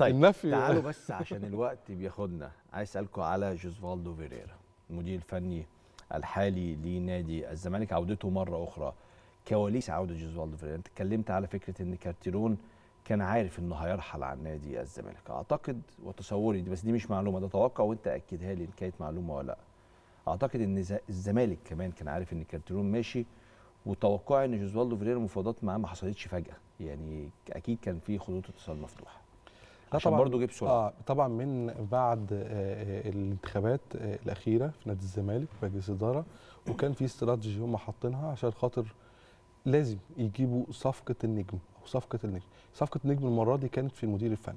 طيب النفي تعالوا بس عشان الوقت بياخدنا عايز اسالكم على جوزفالدو فيريرا المدير الفني الحالي لنادي الزمالك عودته مره اخرى كواليس عوده جوزفالدو فيريرا انت اتكلمت على فكره ان كارتيرون كان عارف انه هيرحل عن نادي الزمالك اعتقد وتصوري بس دي مش معلومه ده توقع وانت اكدها لي ان كانت معلومه ولا لا اعتقد ان الزمالك كمان كان عارف ان كارتيرون ماشي وتوقعي ان جوزفالدو فيريرا المفاوضات معاه ما حصلتش فجاه يعني اكيد كان في خطوط اتصال مفتوحه عشان برضه جه بسرعه اه طبعا من بعد آه الانتخابات آه الاخيره في نادي الزمالك مجلس اداره وكان في استراتيجي هم حاطينها عشان خاطر لازم يجيبوا صفقه النجم او صفقه النجم صفقه النجم المره دي كانت في المدير الفني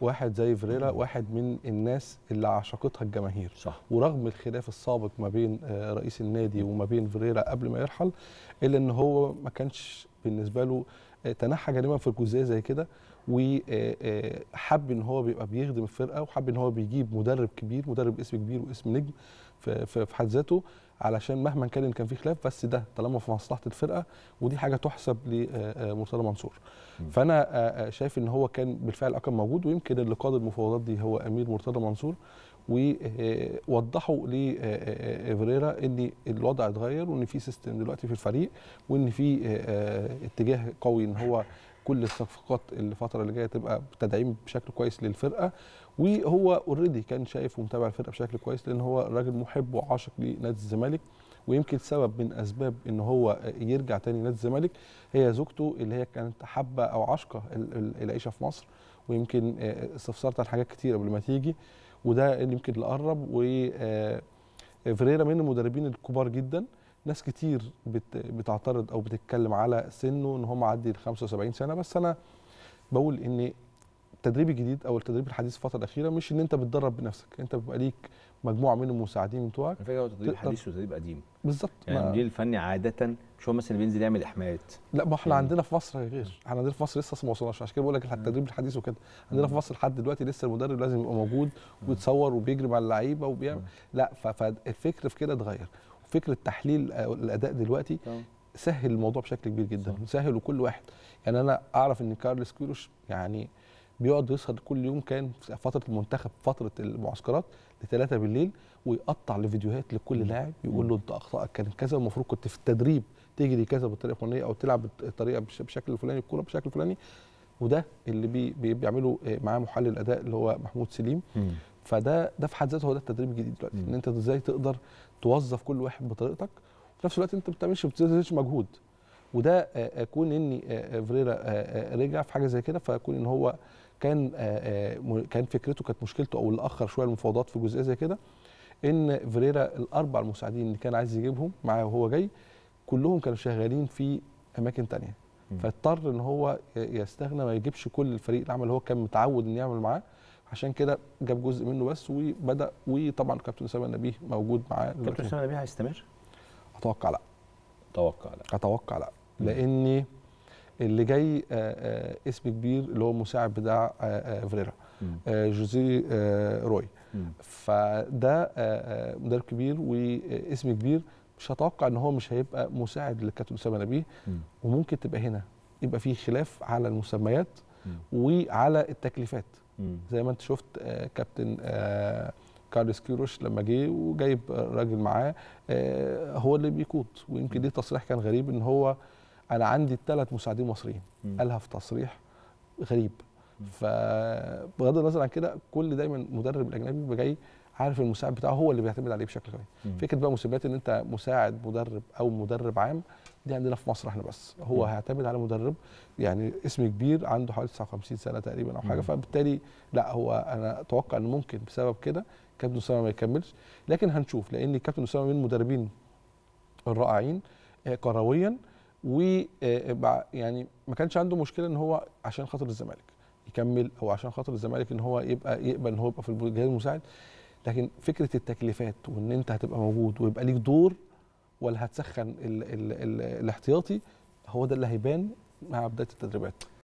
واحد زي فريرا واحد من الناس اللي عشقتها الجماهير صح. ورغم الخلاف السابق ما بين آه، رئيس النادي وما بين فريرا قبل ما يرحل الا ان هو ما كانش بالنسبه له تنحى جانبا في الجزئيه زي كده وحب آه، آه، ان هو بيبقى بيخدم الفرقه وحب ان هو بيجيب مدرب كبير مدرب اسم كبير واسم نجم في حد ذاته علشان مهما كان ان كان في خلاف بس ده طالما في مصلحه الفرقه ودي حاجه تحسب لمرتضى آه، منصور فانا شايف ان هو كان بالفعل اكن موجود ويمكن اللي قاد المفاوضات دي هو امير مرتضى منصور ووضحوا لفريرا آه، آه، آه، ان الوضع اتغير وان في سيستم دلوقتي في الفريق وان في اتجاه قوي ان هو كل الصفقات الفتره اللي جايه تبقى تدعيم بشكل كويس للفرقه وهو اوريدي كان شايف ومتابع الفرقه بشكل كويس لان هو راجل محب وعاشق لنادي الزمالك ويمكن سبب من اسباب ان هو يرجع تاني نادي الزمالك هي زوجته اللي هي كانت حابه او عاشقه العيشه في مصر ويمكن آه، استفسرت عن حاجات كتير قبل ما تيجي وده اللي يمكن اللي قرب وفريرا آه، من المدربين الكبار جدا ناس كتير بتعترض او بتتكلم على سنه ان هو معدي ال 75 سنه بس انا بقول ان التدريب الجديد او التدريب الحديث الفتره الاخيره مش ان انت بتدرب بنفسك انت بيبقى ليك مجموعه من المساعدين بتوعك الفكره هو تدريب حديث وتدريب قديم بالظبط يعني المدير الفني عاده مش هو مثلا اللي بينزل يعمل احماءات لا ما احنا يعني عندنا في مصر غير احنا عندنا في مصر لسه ما وصلناش عشان كده بقول لك التدريب الحديث وكده عندنا في مصر لحد دلوقتي لسه المدرب لازم يبقى موجود ويتصور وبيجري مع اللعيبه وبيعمل لا فالفكر في كده اتغير فكره تحليل الاداء دلوقتي سهل الموضوع بشكل كبير جدا سهل لكل واحد يعني انا اعرف ان كارلس كيروش يعني بيقعد يسهر كل يوم كان في فتره المنتخب فتره المعسكرات لثلاثة بالليل ويقطع الفيديوهات لكل لاعب يقول له انت اخطائك كانت كذا المفروض كنت في التدريب تجري كذا بالطريقه الفلانيه او تلعب بالطريقه بشكل الفلاني الكوره بشكل الفلاني وده اللي بي بيعمله آه، معاه محلل الاداء اللي هو محمود سليم فده ده في حد ذاته هو ده التدريب الجديد دلوقتي ان انت ازاي تقدر توظف كل واحد بطريقتك وفي نفس الوقت انت ما بتعملش بتبذلش مجهود وده آه، آه، كون ان فريرا رجع في حاجه زي كده فكون ان هو كان آه، آه، كان فكرته كانت مشكلته او اللي اخر شويه المفاوضات في جزئيه زي كده ان فيريرا الاربع المساعدين اللي كان عايز يجيبهم معاه وهو جاي كلهم كانوا شغالين في اماكن تانية فاضطر ان هو يستغنى ما يجيبش كل الفريق العمل اللي هو كان متعود انه يعمل معاه عشان كده جاب جزء منه بس وبدا وطبعا كابتن اسامه نبيه موجود معاه كابتن اسامه نبيه هيستمر؟ اتوقع لا اتوقع لا اتوقع لا لاني اللي جاي آه، آه، اسم كبير اللي هو مساعد بتاع آه، فيريرا جوزي روي فده مدرب كبير واسم كبير مش هتوقع ان هو مش هيبقى مساعد للكابتن اسامه نبيه وممكن تبقى هنا يبقى في خلاف على المسميات وعلى التكليفات زي ما انت شفت كابتن كارلوس كيروش لما جه وجايب راجل معاه هو اللي بيقود ويمكن ليه تصريح كان غريب ان هو انا عندي الثلاث مساعدين مصريين قالها في تصريح غريب فبغض النظر عن كده كل دايما مدرب الاجنبي بيبقى جاي عارف المساعد بتاعه هو اللي بيعتمد عليه بشكل كويس فكره بقى مسميات ان انت مساعد مدرب او مدرب عام دي عندنا في مصر احنا بس هو هيعتمد على مدرب يعني اسم كبير عنده حوالي 59 سنه تقريبا او حاجه فبالتالي لا هو انا اتوقع ان ممكن بسبب كده كابتن اسامه ما يكملش لكن هنشوف لان كابتن اسامه من المدربين الرائعين آه، كرويا و آه، آه، يعني ما كانش عنده مشكله ان هو عشان خاطر الزمالك يكمل او عشان خاطر الزمالك ان هو يبقى يقبل ان هو يبقى في الجهاز المساعد لكن فكره التكليفات وان انت هتبقى موجود ويبقى ليك دور ولا هتسخن الـ الـ الـ الاحتياطي هو ده اللي هيبان مع بدايه التدريبات